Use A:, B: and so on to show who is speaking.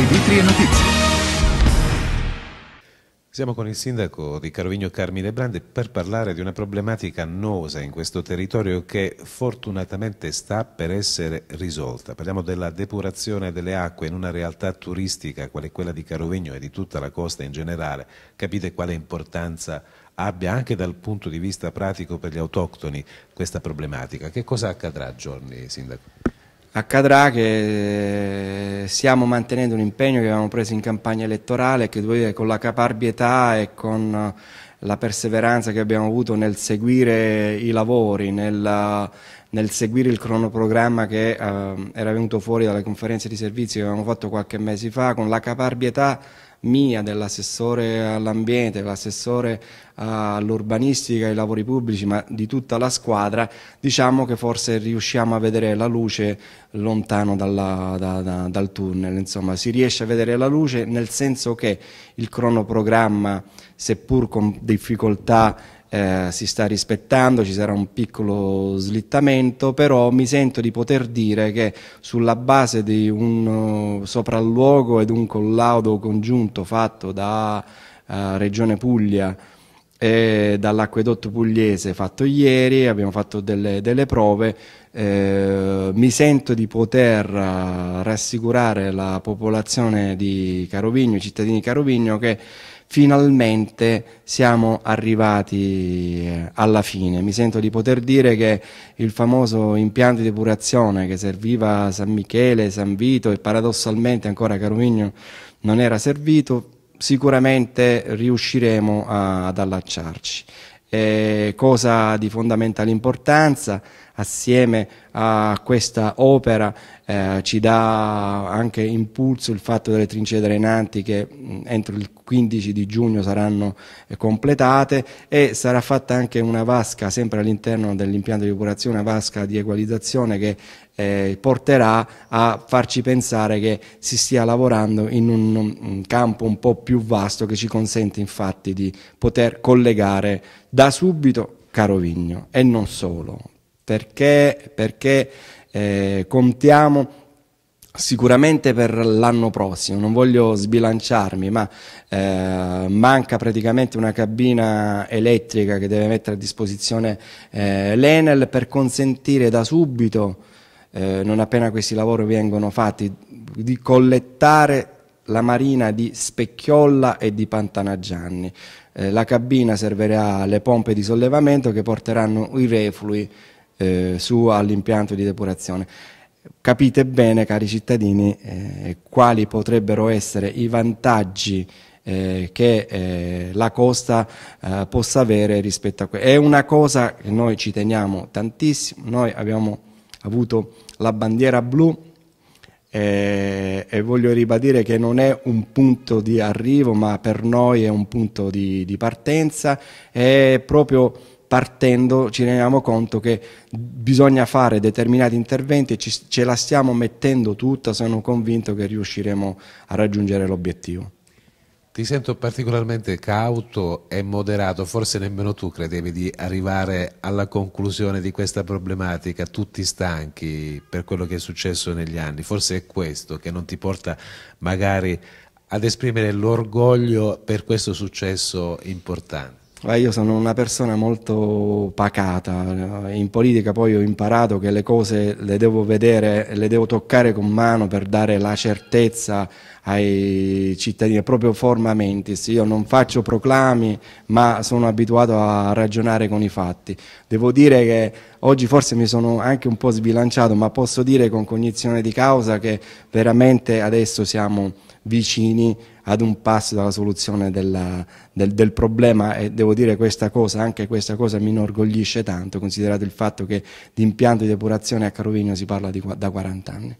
A: articoli, vitri e notizie. Siamo con il sindaco di Carovigno Carmine Brande per parlare di una problematica annosa in questo territorio che fortunatamente sta per essere risolta. Parliamo della depurazione delle acque in una realtà turistica quale quella di Carovigno e di tutta la costa in generale. Capite quale importanza abbia anche dal punto di vista pratico per gli autoctoni questa problematica. Che cosa accadrà a giorni, sindaco?
B: accadrà che eh, stiamo mantenendo un impegno che avevamo preso in campagna elettorale che dire, con la caparbietà e con eh, la perseveranza che abbiamo avuto nel seguire i lavori, nel, nel seguire il cronoprogramma che eh, era venuto fuori dalle conferenze di servizio che avevamo fatto qualche mese fa, con la caparbietà mia, dell'assessore all'ambiente, dell'assessore all'urbanistica e ai lavori pubblici, ma di tutta la squadra, diciamo che forse riusciamo a vedere la luce lontano dalla, da, da, dal tunnel, insomma si riesce a vedere la luce nel senso che il cronoprogramma, seppur con difficoltà, eh, si sta rispettando, ci sarà un piccolo slittamento, però mi sento di poter dire che sulla base di un uh, sopralluogo ed un collaudo congiunto fatto da eh, Regione Puglia e dall'acquedotto pugliese fatto ieri, abbiamo fatto delle, delle prove, eh, mi sento di poter uh, rassicurare la popolazione di Carovigno, i cittadini di Carovigno che finalmente siamo arrivati eh, alla fine. Mi sento di poter dire che il famoso impianto di depurazione che serviva a San Michele, San Vito e paradossalmente ancora a non era servito, sicuramente riusciremo a, ad allacciarci. Eh, cosa di fondamentale importanza, assieme a questa opera eh, ci dà anche impulso il fatto delle trincee drenanti che mh, mm, entro il 15 di giugno saranno eh, completate e sarà fatta anche una vasca sempre all'interno dell'impianto di depurazione, una vasca di equalizzazione che eh, porterà a farci pensare che si stia lavorando in un, mm, un campo un po' più vasto che ci consente infatti di poter collegare da subito Carovigno e non solo, perché, perché eh, contiamo sicuramente per l'anno prossimo, non voglio sbilanciarmi, ma eh, manca praticamente una cabina elettrica che deve mettere a disposizione eh, l'Enel per consentire da subito, eh, non appena questi lavori vengono fatti, di collettare la marina di Specchiolla e di Pantanagianni. Eh, la cabina servirà alle pompe di sollevamento che porteranno i reflui eh, su all'impianto di depurazione. Capite bene, cari cittadini, eh, quali potrebbero essere i vantaggi eh, che eh, la costa eh, possa avere rispetto a questo. È una cosa che noi ci teniamo tantissimo, noi abbiamo avuto la bandiera blu eh, e voglio ribadire che non è un punto di arrivo ma per noi è un punto di, di partenza, è proprio partendo ci rendiamo conto che bisogna fare determinati interventi e ci, ce la stiamo mettendo tutta, sono convinto che riusciremo a raggiungere l'obiettivo.
A: Ti sento particolarmente cauto e moderato, forse nemmeno tu credevi di arrivare alla conclusione di questa problematica, tutti stanchi per quello che è successo negli anni, forse è questo che non ti porta magari ad esprimere l'orgoglio per questo successo importante.
B: Eh, io sono una persona molto pacata, eh, in politica poi ho imparato che le cose le devo vedere, le devo toccare con mano per dare la certezza ai cittadini, proprio forma mentis, io non faccio proclami ma sono abituato a ragionare con i fatti. Devo dire che oggi forse mi sono anche un po' sbilanciato ma posso dire con cognizione di causa che veramente adesso siamo vicini ad un passo dalla soluzione della, del, del, problema e devo dire questa cosa, anche questa cosa mi inorgoglisce tanto, considerato il fatto che di impianto di depurazione a Carovigno si parla di, da 40 anni.